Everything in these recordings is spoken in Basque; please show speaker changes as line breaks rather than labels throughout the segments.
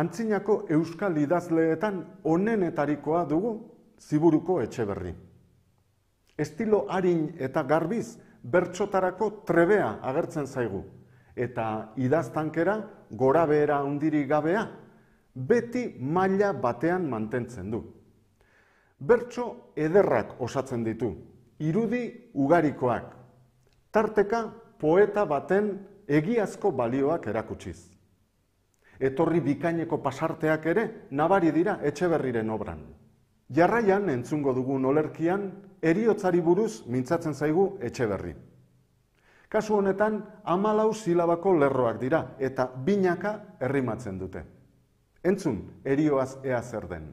antzinako euskal idazleetan onenetarikoa dugu ziburuko etxe berri. Estilo harin eta garbiz bertsotarako trebea agertzen zaigu, eta idaztankera gora behera undiri gabea, beti maila batean mantentzen du. Bertso ederrak osatzen ditu, irudi ugarikoak, tarteka poeta baten egiazko balioak erakutsiz etorri bikaineko pasarteak ere, nabari dira etxe berriren obran. Jarraian, entzungo dugun olerkian, eriotzari buruz mintzatzen zaigu etxe berri. Kasu honetan, amalau silabako lerroak dira, eta binaka errimatzen dute. Entzun, erioaz ea zer den.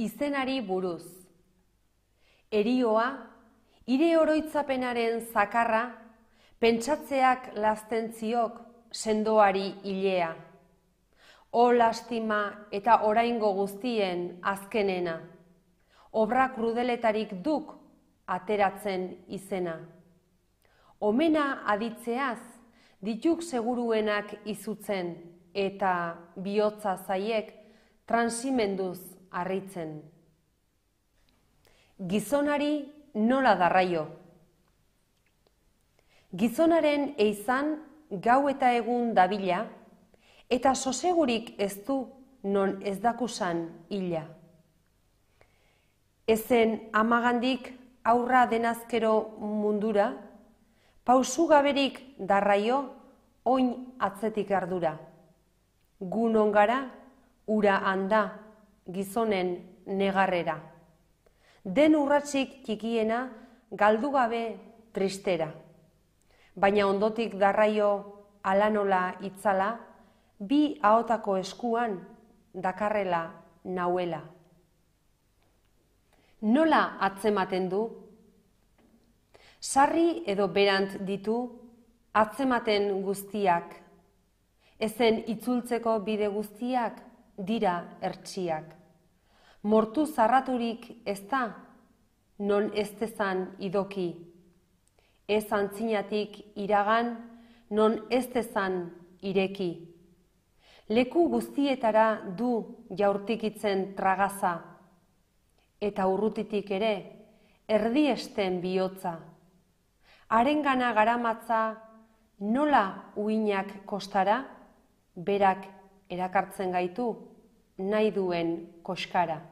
Izenari buruz erioa, ire oroitzapenaren zakarra, pentsatzeak lastentziok sendoari hilea. O lastima eta oraingo guztien azkenena, obra krudeletarik duk ateratzen izena. Omena aditzeaz, dituk seguruenak izutzen eta bihotza zaiek transimenduz arritzen. Gizonari nola darraio? Gizonaren eizan gau eta egun dabila, eta sosegurik ez du non ez dakusan illa. Ezen amagandik aurra denazkero mundura, pausu gaberik darraio oin atzetik ardura. Gunon gara, ura handa, gizonen negarrera den urratsik txikiena galdu gabe tristera. Baina ondotik darraio alanola itzala, bi ahotako eskuan dakarrela nauela. Nola atzematen du? Sarri edo berant ditu atzematen guztiak. Ezen itzultzeko bide guztiak dira ertsiak mortu zarraturik ez da, non ez dezan idoki. Ez antzinatik iragan, non ez dezan ireki. Leku guztietara du jaurtikitzen tragaza, eta urrutitik ere, erdi esten bihotza. Arengana garamatza, nola uinak kostara, berak erakartzen gaitu, nahi duen koskara.